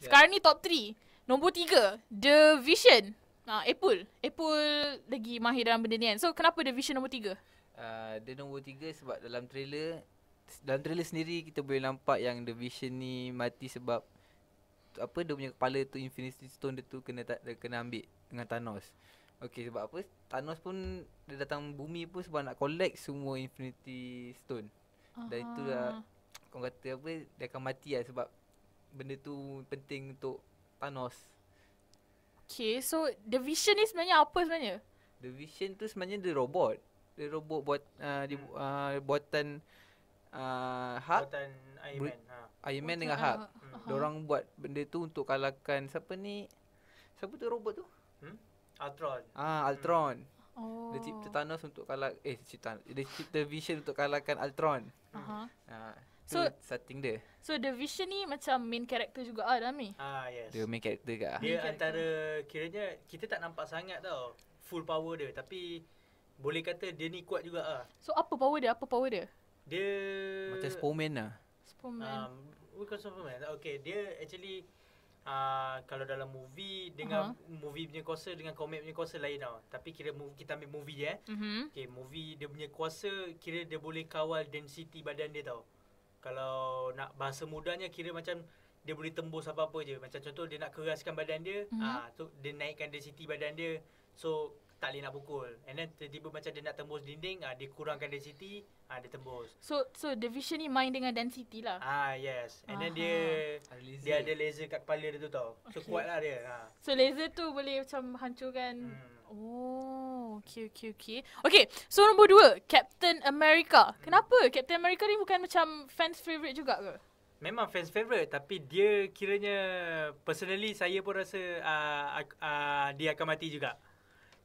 Ya. Sekarang ni top 3 Nombor 3 The Vision uh, Apple Apple lagi mahir dalam benda ni kan So kenapa The Vision nombor 3? Uh, the nombor 3 sebab dalam trailer Dalam trailer sendiri kita boleh nampak yang The Vision ni mati sebab apa dia punya kepala tu Infinity Stone dia tu kena ta- kena ambil dengan Thanos. Okey sebab apa? Thanos pun dia datang bumi pun sebab nak collect semua Infinity Stone. Uh-huh. Dan itulah kau kata apa dia akan mati lah sebab benda tu penting untuk Thanos. Okay, so the vision ni sebenarnya apa sebenarnya? The vision tu sebenarnya the robot. The robot buat uh, di uh, buatan uh, Hulk. Buatan Iron Man. ha. Iron Man dengan Hulk. Hulk. Hmm. Diorang buat benda tu untuk kalahkan siapa ni? Siapa tu robot tu? Hmm? Ultron. Ah, Ultron. Hmm. Oh. Dia cipta Thanos untuk kalah eh cipta dia cipta vision untuk kalahkan Ultron. Uh-huh. Ah so, setting dia. So the vision ni macam main character juga ah dalam ni. Ah yes. Dia main character ke? Dia main antara character. kiranya kita tak nampak sangat tau full power dia tapi boleh kata dia ni kuat juga ah. So apa power dia? Apa power dia? Dia macam Superman lah. Superman. Um, bukan Superman. Okay, dia actually uh, kalau dalam movie dengan uh-huh. movie punya kuasa dengan komik punya kuasa lain tau. Tapi kira kita ambil movie je eh. Uh-huh. Okay, movie dia punya kuasa kira dia boleh kawal density badan dia tau kalau nak bahasa mudanya kira macam dia boleh tembus apa-apa je macam contoh dia nak keraskan badan dia mhm. ah mm-hmm. tu dia naikkan density badan dia so tak boleh nak pukul and then tiba-tiba macam dia nak tembus dinding ah dia kurangkan density ah dia tembus so so the vision ni main dengan density lah ah yes and uh then dia ada dia ada laser kat kepala dia tu tau so kuat lah dia ha so laser tu boleh macam hancurkan hmm. Oh, okay, okay, okay. Okay, so nombor dua, Captain America. Kenapa Captain America ni bukan macam fans favourite juga ke? Memang fans favourite tapi dia kiranya personally saya pun rasa uh, uh, dia akan mati juga.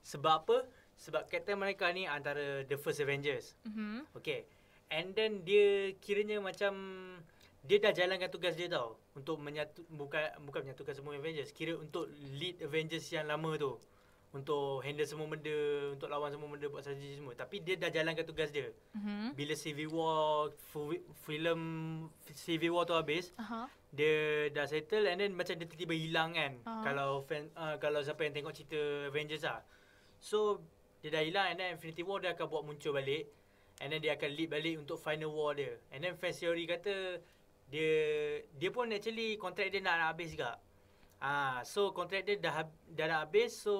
Sebab apa? Sebab Captain America ni antara The First Avengers. Mm-hmm. Okay. And then dia kiranya macam dia dah jalankan tugas dia tau untuk menyatu bukan bukan menyatukan semua Avengers kira untuk lead Avengers yang lama tu untuk handle semua benda, untuk lawan semua benda, buat strategi semua. Tapi dia dah jalankan tugas dia. Mm-hmm. Bila Civil War, film Civil War tu habis, uh-huh. dia dah settle and then macam dia tiba-tiba hilang kan. Uh-huh. Kalau fan, uh, kalau siapa yang tengok cerita Avengers lah. So, dia dah hilang and then Infinity War dia akan buat muncul balik. And then dia akan lead balik untuk final war dia. And then fan theory kata, dia dia pun actually contract dia nak, nak habis juga. Ah, so kontrak dia dah dah, dah habis. So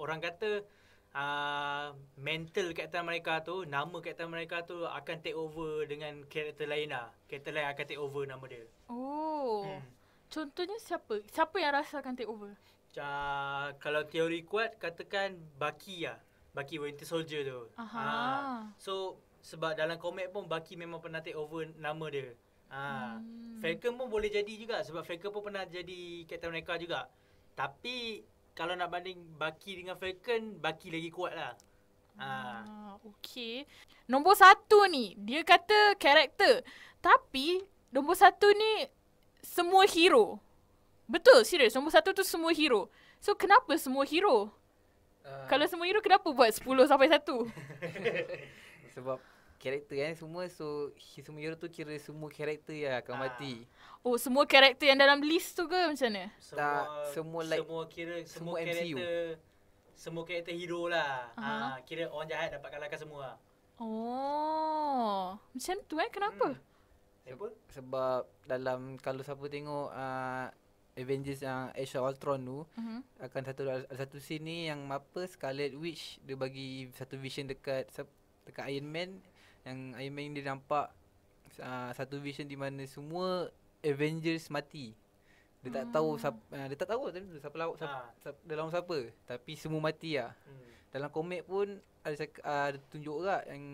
orang kata ah, mental kereta mereka tu, nama kereta mereka tu akan take over dengan karakter lain lah. Karakter lain akan take over nama dia. Oh. Hmm. Contohnya siapa? Siapa yang rasa akan take over? Ah, kalau teori kuat katakan Baki lah. Baki Winter Soldier tu. Aha. Ah, so sebab dalam komik pun Baki memang pernah take over nama dia. Ha. Ah, hmm. Falcon pun boleh jadi juga sebab Falcon pun pernah jadi Captain America juga. Tapi kalau nak banding Bucky dengan Falcon, Bucky lagi kuat lah. Ha. Ah, ah okay. Nombor satu ni, dia kata karakter. Tapi nombor satu ni semua hero. Betul, serius. Nombor satu tu semua hero. So kenapa semua hero? Uh, kalau semua hero kenapa buat 10 sampai 1? sebab karakter kan semua so semua hero tu kira semua karakter yang akan ah. Uh, mati. Ya ah, oh semua ya, karakter yang dalam list tu ke macam mana? Semua, tak semua like semua kira semua, semua karakter MCU. semua karakter hero lah. uh-huh. ha, kira orang jahat dapat kalahkan semua. Oh ya, macam tu eh kenapa? Hmm. Apa? Sebab dalam kalau siapa tengok uh, Avengers yang uh, Age Ultron tu uh-huh. akan satu satu scene ni yang apa Scarlet Witch dia bagi satu vision dekat dekat Iron Man yang Iron Man dia nampak uh, Satu vision di mana semua Avengers mati Dia tak hmm. tahu siapa, uh, Dia tak tahu siapa, siapa, ah. siapa, siapa, siapa Dalam siapa Tapi semua mati lah hmm. Dalam komik pun Ada, uh, ada tunjuk lah Yang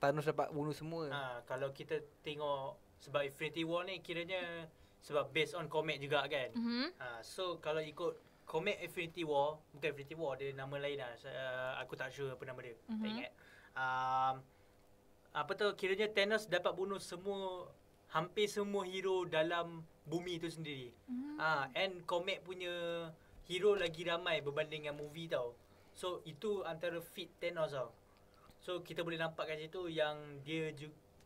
Thanos dapat bunuh semua ha, Kalau kita tengok Sebab Infinity War ni Kiranya Sebab based on komik juga kan mm-hmm. ha, So kalau ikut Komik Infinity War Bukan Infinity War Dia nama lain lah uh, Aku tak sure apa nama dia mm-hmm. Tak mhm. ingat apa tu kiranya Thanos dapat bunuh semua hampir semua hero dalam bumi tu sendiri. Mm. Ah and komik punya hero lagi ramai berbanding dengan movie tau. So itu antara fit Thanos tau. So kita boleh nampak nampakkan situ yang dia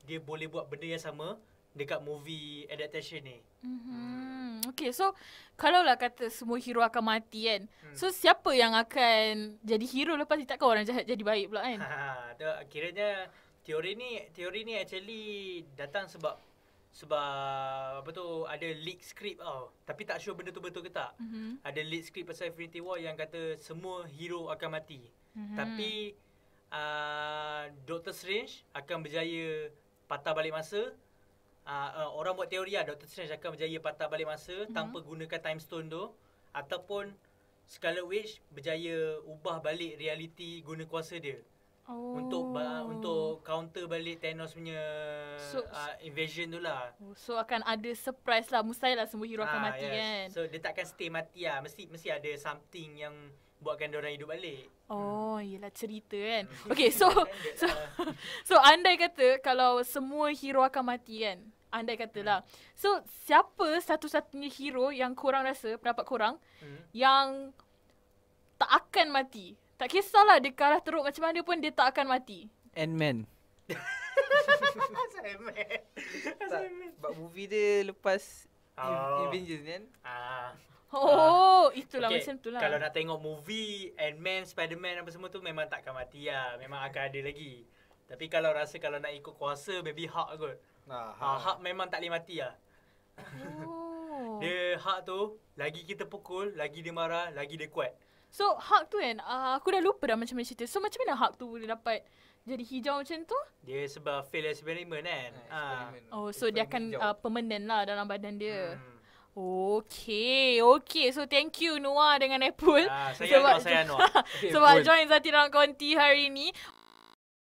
dia boleh buat benda yang sama dekat movie adaptation ni. Mhm. Okay, so kalau lah kata semua hero akan mati kan. Hmm. So siapa yang akan jadi hero lepas ni takkan orang jahat jadi baik pula kan? Ha, tu kiranya teori ni teori ni actually datang sebab sebab apa tu ada leak script tau tapi tak sure benda tu betul ke tak mm-hmm. ada leak script pasal Infinity War yang kata semua hero akan mati mm-hmm. tapi uh, Doctor Strange akan berjaya patah balik masa uh, uh, orang buat teori lah Doctor Strange akan berjaya patah balik masa mm-hmm. tanpa gunakan time stone tu ataupun Scarlet Witch berjaya ubah balik realiti guna kuasa dia Oh. Untuk ba- oh. untuk counter balik Thanos punya so, uh, invasion tu lah. Oh, so akan ada surprise lah. Mustahil lah semua hero ah, akan mati yeah. kan. So dia takkan stay mati lah. Mesti, mesti ada something yang buatkan orang hidup balik. Oh, hmm. yelah cerita kan. Hmm. Okay, so, kan so, lah. so andai kata kalau semua hero akan mati kan. Andai katalah. Hmm. So, siapa satu-satunya hero yang kurang rasa, pendapat korang, hmm. yang tak akan mati? Tak kisahlah dia kalah teruk macam mana pun dia tak akan mati. And man. Sebab movie dia lepas oh. Avengers kan? Ah. Oh, uh. itulah okay. macam tu lah. Kalau nak tengok movie and man Spider-Man apa semua tu memang takkan mati lah. Memang akan ada lagi. Tapi kalau rasa kalau nak ikut kuasa baby Hulk kot. Ah, uh, Hulk memang tak boleh mati lah. Oh. dia Hulk tu lagi kita pukul, lagi dia marah, lagi dia kuat. So hak tu kan uh, Aku dah lupa dah macam mana cerita So macam mana hak tu boleh dapat Jadi hijau macam tu Dia sebab fail experiment kan uh, Oh so dia akan uh, permanent lah dalam badan dia hmm. Okay, okay. So thank you Noah dengan Apple. Ah, saya sebab, saya Noah. sebab join Zati dalam konti hari ini.